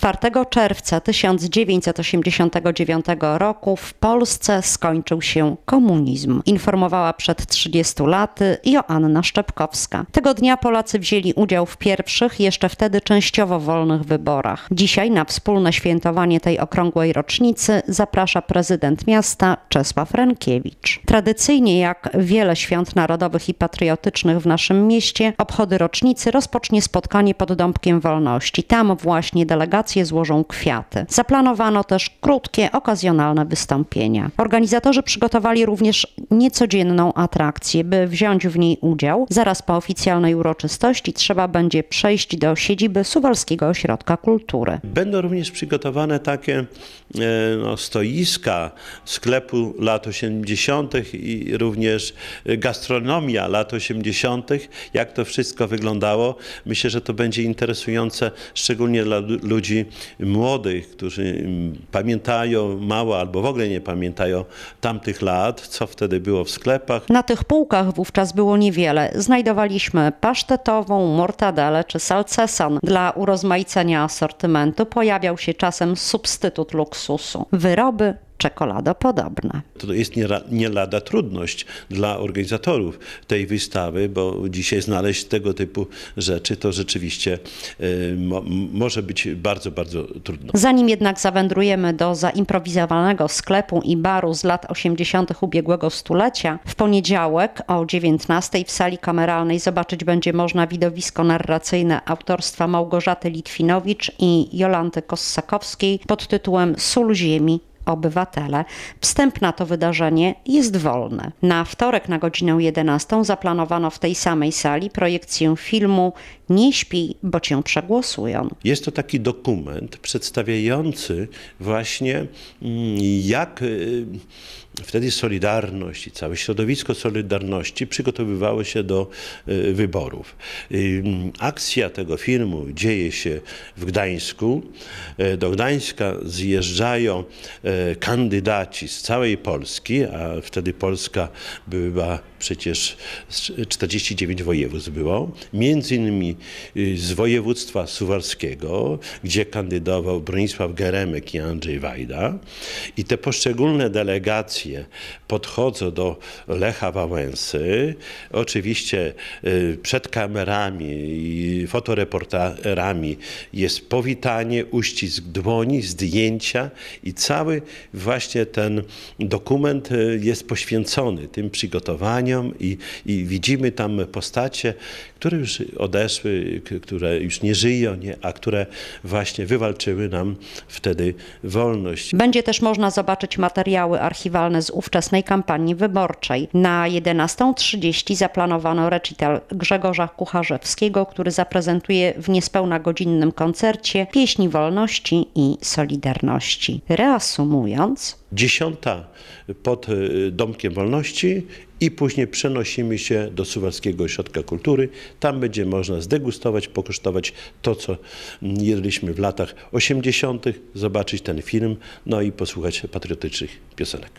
4 czerwca 1989 roku w Polsce skończył się komunizm, informowała przed 30 laty Joanna Szczepkowska. Tego dnia Polacy wzięli udział w pierwszych, jeszcze wtedy częściowo wolnych wyborach. Dzisiaj na wspólne świętowanie tej okrągłej rocznicy zaprasza prezydent miasta Czesław Renkiewicz. Tradycyjnie jak wiele świąt narodowych i patriotycznych w naszym mieście, obchody rocznicy rozpocznie spotkanie pod Dąbkiem Wolności. Tam właśnie delegacja dekoracje złożą kwiaty. Zaplanowano też krótkie, okazjonalne wystąpienia. Organizatorzy przygotowali również niecodzienną atrakcję. By wziąć w niej udział, zaraz po oficjalnej uroczystości trzeba będzie przejść do siedziby Suwalskiego Ośrodka Kultury. Będą również przygotowane takie e, no, stoiska sklepu lat 80. i również gastronomia lat 80., jak to wszystko wyglądało. Myślę, że to będzie interesujące, szczególnie dla ludzi młodych, którzy mm, pamiętają mało albo w ogóle nie pamiętają tamtych lat, co wtedy było w sklepach. Na tych półkach wówczas było niewiele. Znajdowaliśmy pasztetową, mortadelę czy salcesan. Dla urozmaicenia asortymentu pojawiał się czasem substytut luksusu. Wyroby podobna. To jest nie, nie lada trudność dla organizatorów tej wystawy, bo dzisiaj znaleźć tego typu rzeczy to rzeczywiście y, mo, może być bardzo, bardzo trudno. Zanim jednak zawędrujemy do zaimprowizowanego sklepu i baru z lat 80. ubiegłego stulecia, w poniedziałek o 19 w sali kameralnej zobaczyć będzie można widowisko narracyjne autorstwa Małgorzaty Litwinowicz i Jolanty Kossakowskiej pod tytułem Sól Ziemi obywatele. Wstęp na to wydarzenie jest wolny. Na wtorek na godzinę 11 zaplanowano w tej samej sali projekcję filmu nie śpij, bo cię przegłosują. Jest to taki dokument przedstawiający właśnie mm, jak y, wtedy Solidarność i całe środowisko Solidarności przygotowywało się do y, wyborów. Y, akcja tego filmu dzieje się w Gdańsku. Do Gdańska zjeżdżają kandydaci z całej Polski, a wtedy Polska była przecież 49 województw było. Między innymi Y, z województwa suwalskiego, gdzie kandydował Bronisław Geremek i Andrzej Wajda. I te poszczególne delegacje podchodzą do Lecha Wałęsy, oczywiście y, przed kamerami i fotoreporterami jest powitanie, uścisk dłoni, zdjęcia i cały właśnie ten dokument y, jest poświęcony tym przygotowaniom i, i widzimy tam postacie, które już odeszły które już nie żyją, nie, a które właśnie wywalczyły nam wtedy wolność. Będzie też można zobaczyć materiały archiwalne z ówczesnej kampanii wyborczej. Na 11.30 zaplanowano recital Grzegorza Kucharzewskiego, który zaprezentuje w niespełna godzinnym koncercie pieśni wolności i solidarności. Reasumując, dziesiąta pod y, Domkiem Wolności i później przenosimy się do Suwalskiego Ośrodka Kultury. Tam będzie można zdegustować, pokosztować to, co jedliśmy w latach 80., zobaczyć ten film, no i posłuchać patriotycznych piosenek.